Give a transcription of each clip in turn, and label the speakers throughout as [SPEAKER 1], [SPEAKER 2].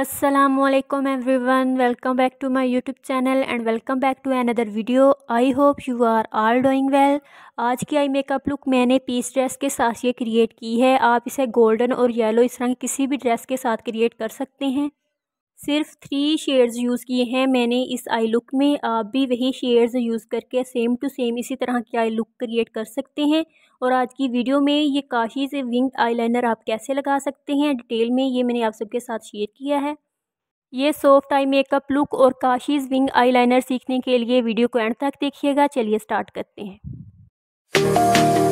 [SPEAKER 1] असलम वन welcome back to my YouTube channel and welcome back to another video I hope you are all doing well आज की eye makeup look मैंने peach dress के साथ ये create की है आप इसे गोल्डन और येलो इस रंग किसी भी ड्रेस के साथ क्रिएट कर सकते हैं सिर्फ थ्री शेड्स यूज़ किए हैं मैंने इस आई लुक में आप भी वही शेड्स यूज़ करके सेम टू सेम इसी तरह की आई लुक क्रिएट कर सकते हैं और आज की वीडियो में ये काशी से विंग आईलाइनर आप कैसे लगा सकते हैं डिटेल में ये मैंने आप सबके साथ शेयर किया है ये सॉफ्ट आई मेकअप लुक और काशीज़ विंग आईलाइनर सीखने के लिए वीडियो को एंड तक देखिएगा चलिए स्टार्ट करते हैं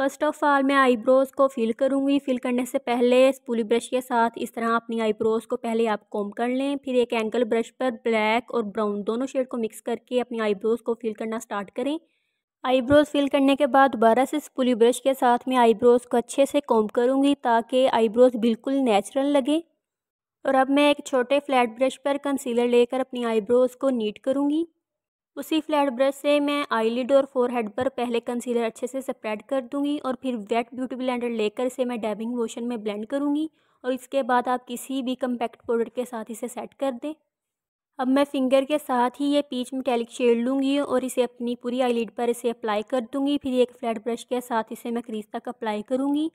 [SPEAKER 1] फ़र्स्ट ऑफ़ ऑल मैं आईब्रोज़ को फिल करूँगी फिल करने से पहले स्पूली ब्रश के साथ इस तरह अपनी आईब्रोज़ को पहले आप कॉम कर लें फिर एक एंगल ब्रश पर ब्लैक और ब्राउन दोनों शेड को मिक्स करके अपनी आईब्रोज़ को फिल करना स्टार्ट करें आईब्रोज़ फिल करने के बाद दोबारा से स्पूली ब्रश के साथ मैं आईब्रोज़ को अच्छे से कॉम करूँगी ताकि आईब्रोज़ बिल्कुल नेचुरल लगे और अब मैं एक छोटे फ्लैट ब्रश पर कंसीलर लेकर अपनी आईब्रोज़ को नीट करूँगी उसी फ्लैट ब्रश से मैं आईलिड और फोरहेड पर पहले कंसीलर अच्छे से स्प्रेड कर दूंगी और फिर वेट ब्यूटी ब्लेंडर लेकर इसे मैं डैबिंग मोशन में ब्लेंड करूंगी और इसके बाद आप किसी भी कम्पैक्ट पाउडर के साथ इसे सेट कर दें अब मैं फिंगर के साथ ही ये पीच मेटेलिक शेड लूँगी और इसे अपनी पूरी आईलिड पर इसे अप्लाई कर दूँगी फिर एक फ्लैट ब्रश के साथ इसे मैं क्रीज तक अप्लाई करूँगी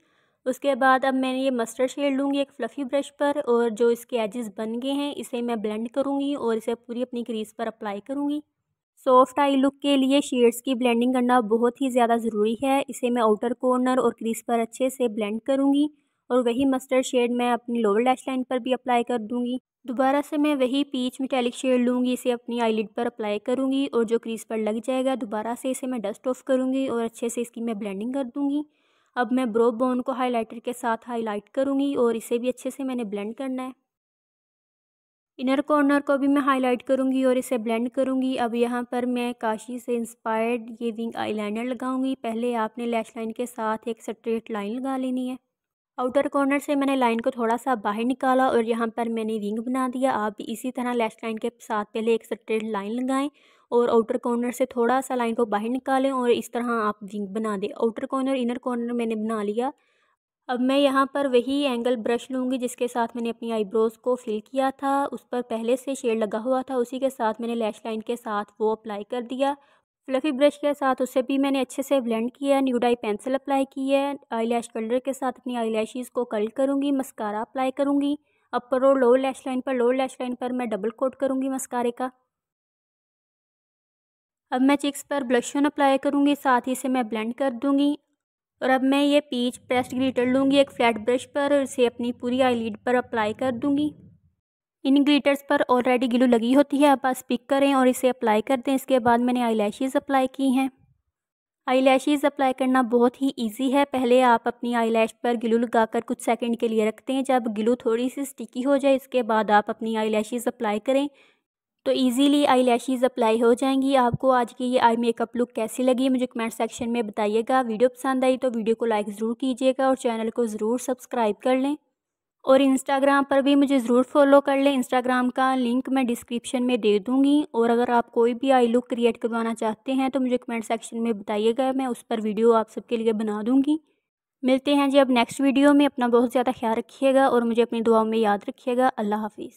[SPEAKER 1] उसके बाद अब मैंने ये मस्टर्ड शेड लूँगी एक फ्लफ़ी ब्रश पर और जो इसके एजेस बन गए हैं इसे मैं ब्लेंड करूँगी और इसे पूरी अपनी क्रीज पर अप्लाई करूँगी सॉफ्ट आई लुक के लिए शेड्स की ब्लेंडिंग करना बहुत ही ज़्यादा ज़रूरी है इसे मैं आउटर कॉर्नर और क्रीज पर अच्छे से ब्लेंड करूँगी और वही मस्टर्ड शेड मैं अपनी लोअर लैश लाइन पर भी अप्लाई कर दूँगी दोबारा से मैं वही पीच मेटेलिक शेड लूँगी इसे अपनी आईलिड पर अप्लाई करूँगी और जो क्रीज पर लग जाएगा दोबारा से इसे मैं डस्ट ऑफ करूँगी और अच्छे से इसकी मैं ब्लेंडिंग कर दूँगी अब मैं ब्रो बोन को हाइलाइटर के साथ हाईलाइट करूँगी और इसे भी अच्छे से मैंने ब्लेंड करना है इनर कॉर्नर को भी मैं हाईलाइट करूँगी और इसे ब्लेंड करूँगी अब यहाँ पर मैं काशी से इंस्पायर्ड ये विंग आईलाइनर लगाऊंगी पहले आपने लैश लाइन के साथ एक स्ट्रेट लाइन लगा लेनी है आउटर कॉर्नर से मैंने लाइन को थोड़ा सा बाहर निकाला और यहाँ पर मैंने विंग बना दिया आप भी इसी तरह लैश लाइन के साथ पहले एक स्ट्रेट लाइन लगाएं और आउटर कॉर्नर से थोड़ा सा लाइन को बाहर निकालें और इस तरह आप विंग बना दें आउटर कॉर्नर इनर कॉर्नर मैंने बना लिया अब मैं यहाँ पर वही एंगल ब्रश लूँगी जिसके साथ मैंने अपनी आईब्रोज़ को फिल किया था उस पर पहले से शेड लगा हुआ था उसी के साथ मैंने लैश लाइन के साथ वो अप्लाई कर दिया फ्लफ़ी ब्रश के साथ उसे भी मैंने अच्छे से ब्लेंड किया न्यू डाई पेंसिल अप्लाई की है आई लैश कलर के साथ अपनी आई लैशेज़ को कर्ल करूँगी मस्कारा अप्लाई करूँगी अपर और लोअर लैश लाइन पर लोअर लैश लाइन पर मैं डबल कोट करूँगी मस्कारे का अब मैं चिक्स पर ब्लशन अप्लाई करूँगी साथ ही इसे मैं ब्लेंड कर दूँगी और अब मैं ये पीच पेस्ट ग्रीटर लूँगी एक फ्लैट ब्रश पर और इसे अपनी पूरी आई पर अप्लाई कर दूँगी इन ग्रीटर्स पर ऑलरेडी ग्लू लगी होती है आप बस पिक करें और इसे अप्लाई कर दें इसके बाद मैंने आई अप्लाई की हैं आई अप्लाई करना बहुत ही ईजी है पहले आप अपनी आई पर ग्लू लगाकर कुछ सेकंड के लिए रखते हैं जब ग्लू थोड़ी सी स्टिकी हो जाए इसके बाद आप अपनी आई अप्लाई करें तो इजीली आई लैशेज़ अप्लाई हो जाएंगी आपको आज की ये आई मेकअप लुक कैसी लगी मुझे कमेंट सेक्शन में बताइएगा वीडियो पसंद आई तो वीडियो को लाइक ज़रूर कीजिएगा और चैनल को ज़रूर सब्सक्राइब कर लें और इंस्टाग्राम पर भी मुझे ज़रूर फॉलो कर लें इंस्टाग्राम का लिंक मैं डिस्क्रिप्शन में दे दूँगी और अगर आप कोई भी आई लुक क्रिएट करवाना चाहते हैं तो मुझे कमेंट सेक्शन में बताइएगा मैं उस पर वीडियो आप सबके लिए बना दूँगी मिलते हैं जी अब नेक्स्ट वीडियो में अपना बहुत ज़्यादा ख्याल रखिएगा और मुझे अपनी दुआओं में याद रखिएगा अल्लाह हाफिज़